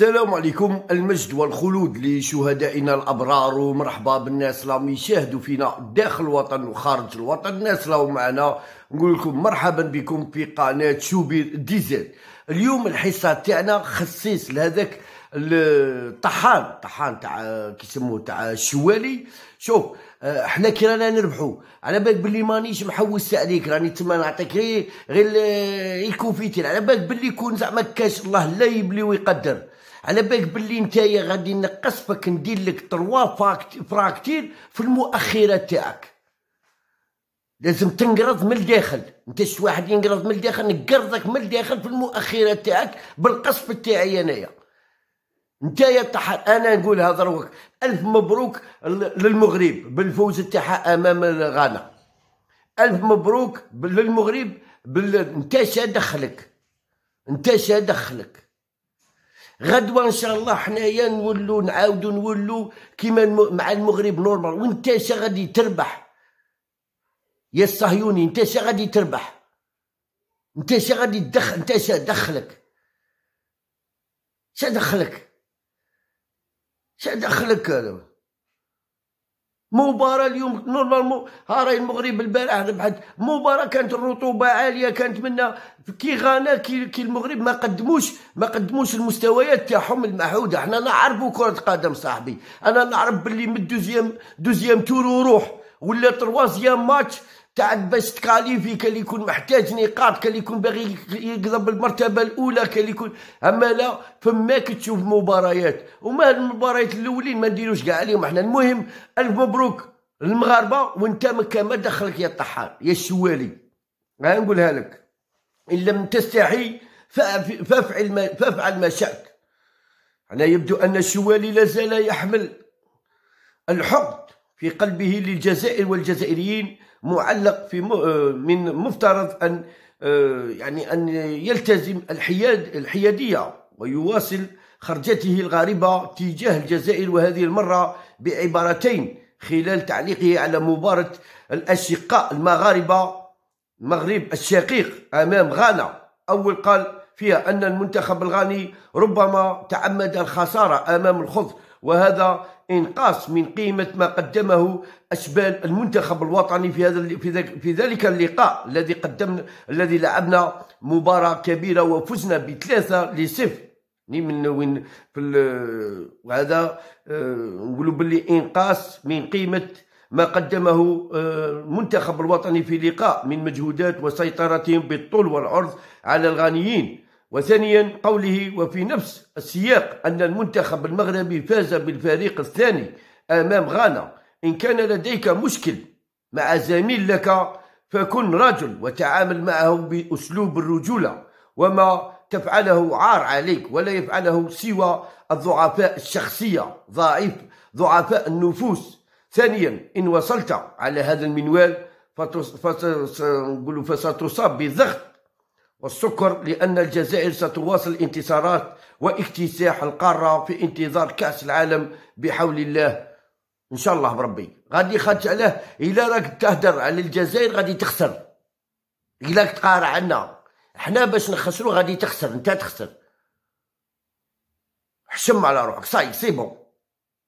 السلام عليكم المجد والخلود لشهدائنا الابرار ومرحبا بالناس اللي يشاهدوا فينا داخل الوطن وخارج الوطن الناس اللي معنا نقول لكم مرحبا بكم في قناه شوبير ديزل اليوم الحصه تاعنا خصيص لهذاك الطحان الطحان تاع كيسموه تاع الشوالي شوف احنا كي رانا نربحوا على بالك باللي مانيش محوس عليك راني تما نعطيك غير غير الكوفيتير على بالك باللي يكون زعما كاش الله لا يبلي ويقدر على بالك باللي نتايا غادي نقص فك ندير لك تروا فراكتير في المؤخره تاعك لازم تنقرض من الداخل انت شو واحد ينقرض من الداخل نقرضك من الداخل في المؤخره تاعك بالقصف تاعي انايا انت يا طحال انا نقول هذا روك الف مبروك للمغرب بالفوز تاعها امام غانا الف مبروك للمغرب بال... انت دخلك انت دخلك غدوه ان شاء الله حنايا نولو نعاودو نولو كيما مع المغرب نورمال وانت غادي تربح يا الصهيوني انت غادي تربح انت غادي تدخل انت دخلك شا دخلك شا دخلك مباراة اليوم نورمالمون راهي المغرب البارح ربحت مباراة كانت الرطوبة عالية كانت منا كي غانا كي, كي المغرب ما قدموش ما قدموش المستويات تاعهم المعهودة حنا نعرفوا كرة قدم صاحبي أنا نعرف باللي من دوزيام دوزيام تور وروح ولا تروازيام ماتش تعد باش تكاليفي كان يكون محتاج نقاط كان يكون باغي يقضب المرتبه الاولى كان يكون اما لا فماك تشوف مباريات وما المباريات الاولين ما نديروش كاع عليهم احنا المهم الف مبروك المغاربه وانت ما دخلك يا الطحان يا الشوالي ها نقولها لك ان لم تستحي فافعل ما فافعل ما شئت على يبدو ان الشوالي لازال يحمل الحقد في قلبه للجزائر والجزائريين معلق في آه، من مفترض ان آه، يعني ان يلتزم الحياد الحياديه ويواصل خرجته الغاربه تجاه الجزائر وهذه المره بعبارتين خلال تعليقه على مباراه الاشقاء المغاربه المغرب الشقيق امام غانا اول قال فيها أن المنتخب الغاني ربما تعمد الخسارة أمام الخض وهذا انقاص من قيمة ما قدمه أشبال المنتخب الوطني في هذا في ذلك اللقاء الذي قدمنا الذي لعبنا مباراة كبيرة وفزنا بثلاثة لصفر من وين في وهذا آه، نقولوا باللي انقاص من قيمه ما قدمه آه، المنتخب الوطني في لقاء من مجهودات وسيطرتهم بالطول والعرض على الغانيين وثانيا قوله وفي نفس السياق أن المنتخب المغربي فاز بالفريق الثاني أمام غانا إن كان لديك مشكل مع زميل لك فكن رجل وتعامل معه بأسلوب الرجولة وما تفعله عار عليك ولا يفعله سوى الضعفاء الشخصية ضعيف ضعفاء النفوس ثانيا إن وصلت على هذا المنوال فستصاب بضغط والسكر لأن الجزائر ستواصل انتصارات واكتساح القارة في انتظار كأس العالم بحول الله إن شاء الله بربي غادي خرج عليه إلا راك تهدر على الجزائر غادي تخسر إلا راك تقارع عنا حنا باش نخسرو غادي تخسر أنت تخسر حشم على روحك صاي سيبو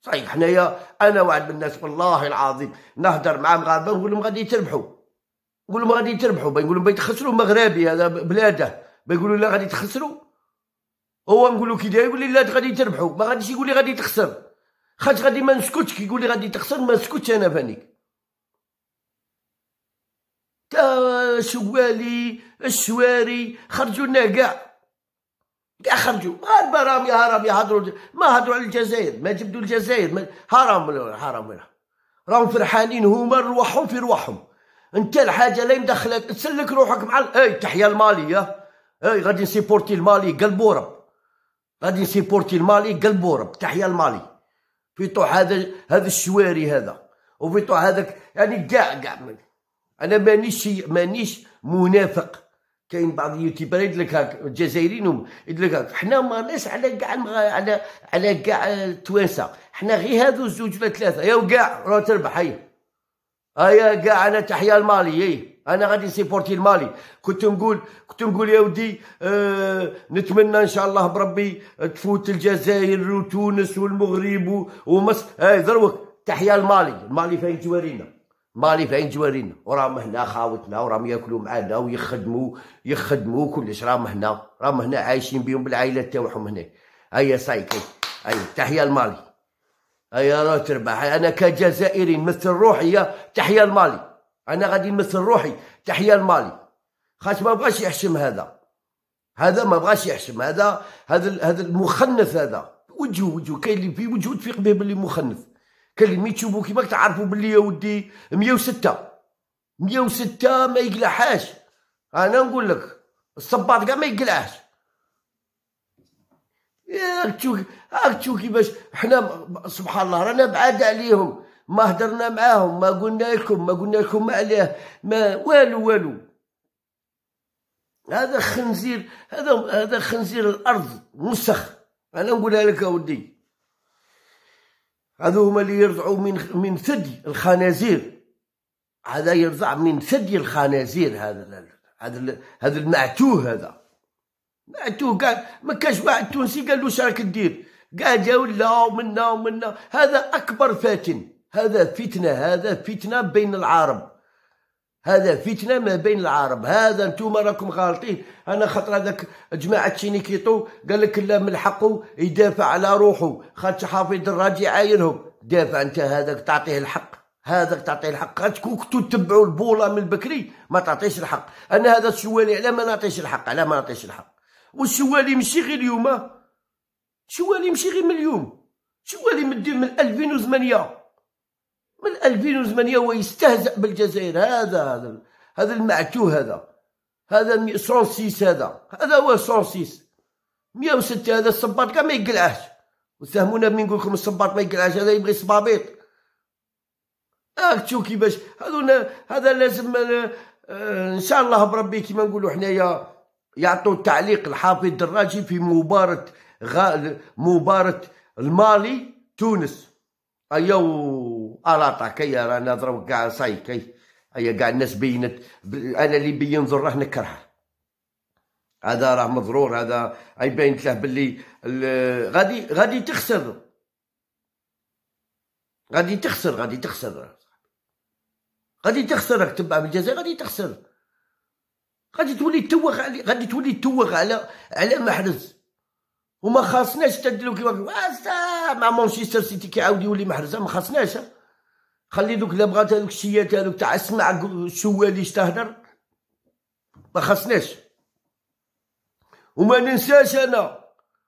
صاي حنايا أنا وعد من الناس والله العظيم نهدر مع المغاربة نقول لهم غادي تربحوا نقول لهم غادي تربحوا نقول لهم بيتخسروا مغربي هذا بلاده يقولوا لا غادي تخسروا هو نقول له داير يقول لي لا غادي تربحوا ما غاديش يقول لي غادي تخسر خاطر غادي ما نسكتش كي يقول لي غادي تخسر ما نسكتش انا فانيك تا شوالي الشواري خرجوا لنا كاع كاع خرجوا غربة راهم يا هرم هضروا ما هضروا على الجزائر ما جبدوا الجزائر ما حرام ولا حرام ولا راهم فرحانين هما رواحهم في رواحهم انت الحاجه اللي مدخلك تسلك روحك مع ال... اي تحيا الماليه اي غادي نسيبورتي المالي قلب ورب غادي نسيبورتي المالي قلب ورب تحيا المالي في طوح هذا هذا الشواري هذا وفي طوح هذاك يعني كاع كاع انا مانيش مانيش منافق كاين بعض اليوتيوبر يدير لك هاك الجزائريين يدير لك هاك حنا ماناش على كاع على على كاع التوانسه حنا غير هادو الزوج ولا ثلاثه يا وكاع راه تربح هيا هيا كاع انا تحيا المالي اي انا غادي نسيبورتي المالي كنت نقول كنت نقول يا ودي آه نتمنى ان شاء الله بربي تفوت الجزائر وتونس والمغرب ومصر هاي آه، ذروك تحيا المالي المالي فين جوارينا مالي فين جوارينا وراهم هنا خاوتنا وراهم ياكلوا معانا ويخدموا يخدموا كلش راهم هنا راهم هنا عايشين بهم بالعائله تاعهم هنا هيا سايكي هيا تحيا المالي راه تربح انا كجزائري نمثل روحي تحيا المالي انا غادي نمثل روحي تحيا المالي خاش ما بغاش يحشم هذا هذا ما بغاش يحشم هذا هذا هذا المخنث هذا وجهه وجهه كاين اللي في وجهه تفيق به باللي مخنث كاين اللي مي تشوفو كيما تعرفوا باللي يا ودي 106 106 ما يقلعهاش انا نقول لك الصباط كاع ما يقلعهاش ياك إيه، تشوف هاك تشوف كيفاش حنا سبحان الله رانا بعاد عليهم ما هدرنا معاهم ما قلنا لكم ما قلنا لكم عليه ما والو والو هذا خنزير هذا هذا خنزير الارض مسخ انا نقولها لك اودي هذو هما اللي يرضعوا من من ثدي الخنازير هذا يرضع من ثدي الخنازير هذا هذا هذا المعتوه هذا بعثوه كاع ما كانش واحد تونسي قال له شراك دير كاع جاو لا ومنا ومنا هذا اكبر فاتن هذا فتنه هذا فتنه بين العرب هذا فتنه ما بين العرب هذا نتوما راكم غالطين انا خاطر هذاك جماعه تشينيكيتو قال لك لا من حقه يدافع على روحه خاطر حافظ الراجي عاينهم دافع انت هذاك تعطيه الحق هذاك تعطيه الحق كون كنتو تتبعوا البوله من بكري ما تعطيش الحق انا هذا الشوالي على ما نعطيش الحق على ما نعطيش الحق والسوالي ماشي غير اليوم سوالي ماشي غير من اليوم سوالي مدي من 2008 من 2008 ويستهزئ بالجزائر هذا هذا هذا المعتو هذا هذا 106 هذا هذا هو 106 106 هذا الصباط كما يقلعش وساهمونا من نقول لكم الصباط ما يقلعش هذا يبغي صبابيط اكتو كيفاش كيفاش هذا لازم آه، ان شاء الله بربي كيما نقولوا حنايا يعطوا تعليق الحافي الدراجي في مباراة غا مباراة المالي تونس ايوا الاطا كي رانا نضرب كاع صاي كي ايا كاع الناس بينت انا اللي بينظر راه نكرهه هذا راه مضرور هذا اي باينت له باللي غادي غادي تخسر غادي تخسر غادي تخسر غادي تخسر تبع بالجزائر غادي تخسر غادي تولي توخ غادي تولي توخ على على محرز وما خاصناش تدلو كيما مع مانشستر سيتي كيعاود يولي محرز ما خاصناش خلي دوك لا بغات هذوك الشيات تاعو تاع اسمع شواليش تهدر ما خاصناش وما ننساش انا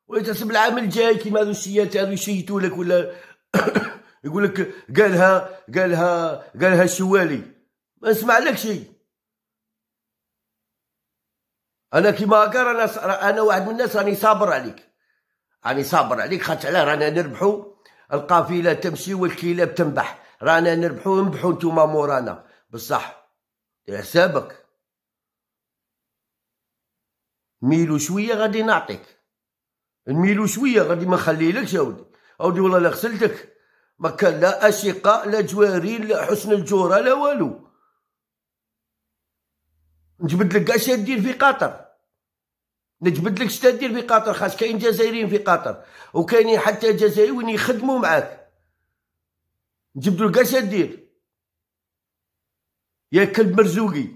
ويتحسب العام الجاي كيما هذو الشيات تاعو يشيتوا لك ولا يقول لك قالها قالها قالها الشوالي ما نسمع لك انا كيما هكا انا انا واحد من الناس راني صابر عليك راني صابر عليك خاطر علاه رانا نربحو القافله تمشي والكلاب تنبح رانا نربحو نبحو نتوما مورانا بصح حسابك ميلو شويه غادي نعطيك الميلو شويه غادي ما نخليلكش اودي اودي والله لا غسلتك ما كان لا اشقاء لا جوارين لا حسن الجوره لا والو نجبد لك اش دير في قطر نجبد لك شتا دير في قطر خاص كاين جزائريين في قطر وكاينين حتى جزائريين يخدموا معاك نجبد لك اش دير يا كلب مرزوقي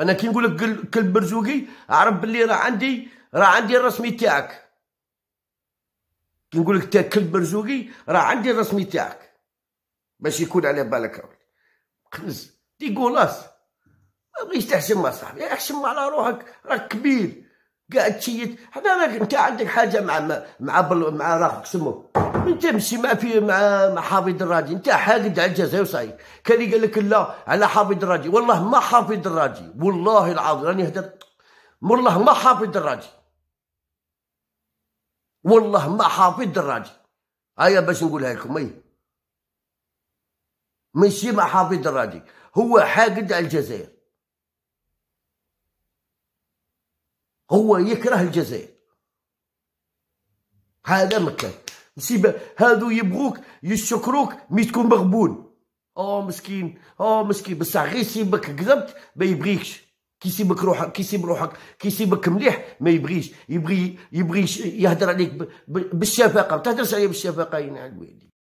انا كي نقول لك كلب مرزوقي اعرف باللي راه عندي راه عندي الرسمي تاعك كي نقول لك تا كلب مرزوقي راه عندي الرسمي تاعك باش يكون على بالك دي ديكولاس تبغيش تحشم مع صاحبي احشم على روحك راك كبير قاعد تشيت هذا انت عندك حاجه مع مع مع, مع راخك سمو انت مشي مع في مع, مع حافظ الراجي انت حاقد على الجزائر وصاي كان قال لك لا على حافظ الراجي والله ما حافظ الراجي والله العظيم راني هدر والله ما حافظ الراجي والله ما حافظ الراجي هيا باش نقولها لكم اي ماشي مع حافظ الراجي هو حاقد على الجزائر هو يكره الجزائر هذا مكان نسيب هادو يبغوك يشكروك مي تكون مغبون اه مسكين اه مسكين بصح غير سيبك كذبت ما يبغيكش كي يسيبك روحك كي يسيب روحك كي يسيبك مليح ما يبغيش يبغي يبغي يهدر عليك بالشفقه ما تهدرش عليا بالشفقه يا نعم الوالدي